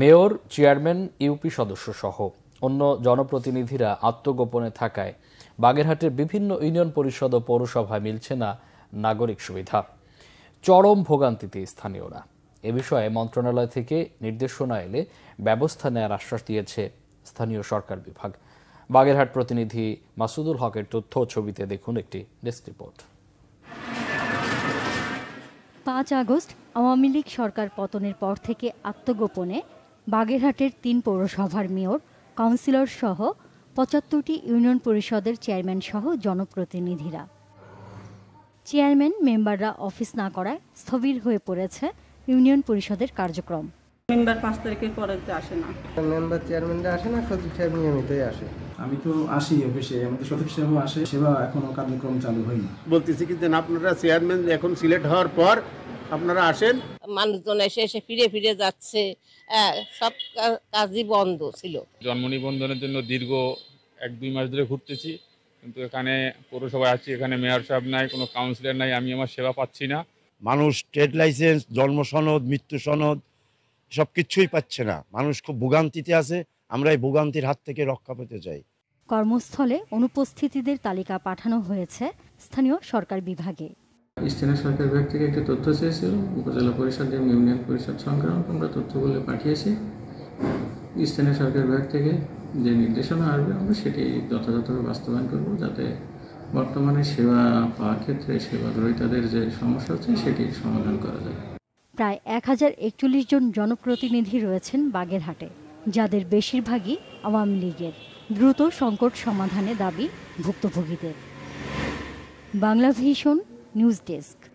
Mayor chairman UP সদস্য সহ অন্য জনপ্রতিনিধিরা আত্মগোপনে থাকায় বাগেরহাটের বিভিন্ন ইউনিয়ন পরিষদ ও পৌরসভায় মিলছে না নাগরিক সুবিধা চরম ভোগান্তিতে স্থানীয়রা এ বিষয়ে মন্ত্রণালয় থেকে নির্দেশনা এলে ব্যবস্থা নেয়ার আশ্বাস দিয়েছে স্থানীয় সরকার বিভাগ বাগেরহাট প্রতিনিধি মাসুদুল হকের তথ্য ছবিতে দেখুন একটি ডেস্ক রিপোর্ট পাঁচ আগস্ট আওয়ামী লীগ সরকার পতনের পর থেকে আত্মগোপনে বাগেরহাটের তিন পৌরসভার মেয়র কাউন্সিলর সহ পঁচাত্তরটি ইউনিয়ন পরিষদের চেয়ারম্যান সহ জনপ্রতিনিধিরা চেয়ারম্যান মেম্বাররা অফিস না করায় স্থবির হয়ে পড়েছে ইউনিয়ন পরিষদের কার্যক্রম মেম্বার পাঁচ তারিখের পরে আসে না মেম্বার চেয়ারম্যানরা আসে না সচিব সাহেব নিয়মিতই আসে আমি তো আসি অফিসে আমাদের সচিব সাহেবও আসে সেবা এখনো কার্যক্রম চালু হয়নি বলতেছি কি যে আপনারা চেয়ারম্যান এখন সিলেক্ট হওয়ার পর আপনারা আসেন মানুষজন এসে এসে ফিরে ফিরে যাচ্ছে হ্যাঁ, সব কাজই বন্ধ ছিল জন্ম নিবন্ধনের জন্য দীর্ঘ এক দুই মাস ধরে ঘুরতেছি কিন্তু এখানে পৌরসভায় আছি এখানে মেয়র সাহেব নাই কোনো কাউন্সিলর নাই আমি আমার সেবা পাচ্ছি না মানুষ ট্রেড লাইসেন্স জন্ম সনদ মৃত্যু সনদ সব কিছুই পাচ্ছে না মানুষ খুব ভোগান্তিতে আছে আমরা এই ভোগান্তির হাত থেকে রক্ষা পেতে চাই কর্মস্থলে অনুপস্থিতিদের তালিকা পাঠানো হয়েছে স্থানীয় সরকার বিভাগে স্থানীয় সরকার বিভাগ থেকে একটি তথ্য চেয়েছিল উপজেলা পরিষদ এবং ইউনিয়ন পরিষদ সংক্রান্ত আমরা তথ্যগুলো পাঠিয়েছি স্থানীয় সরকার বিভাগ থেকে যে নির্দেশনা আসবে আমরা সেটি যথাযথভাবে বাস্তবায়ন করব যাতে বর্তমানে সেবা পাওয়ার ক্ষেত্রে সেবা গ্রহীতাদের যে সমস্যা হচ্ছে সেটি সমাধান করা যায় প্রায় এক হাজার একচল্লিশ জন জনপ্রতিনিধি রয়েছেন বাগেরহাটে যাদের বেশিরভাগই আওয়ামী লীগের দ্রুত সংকট সমাধানে দাবি ভুক্তভোগীদের বাংলা ভীষণ News Desk.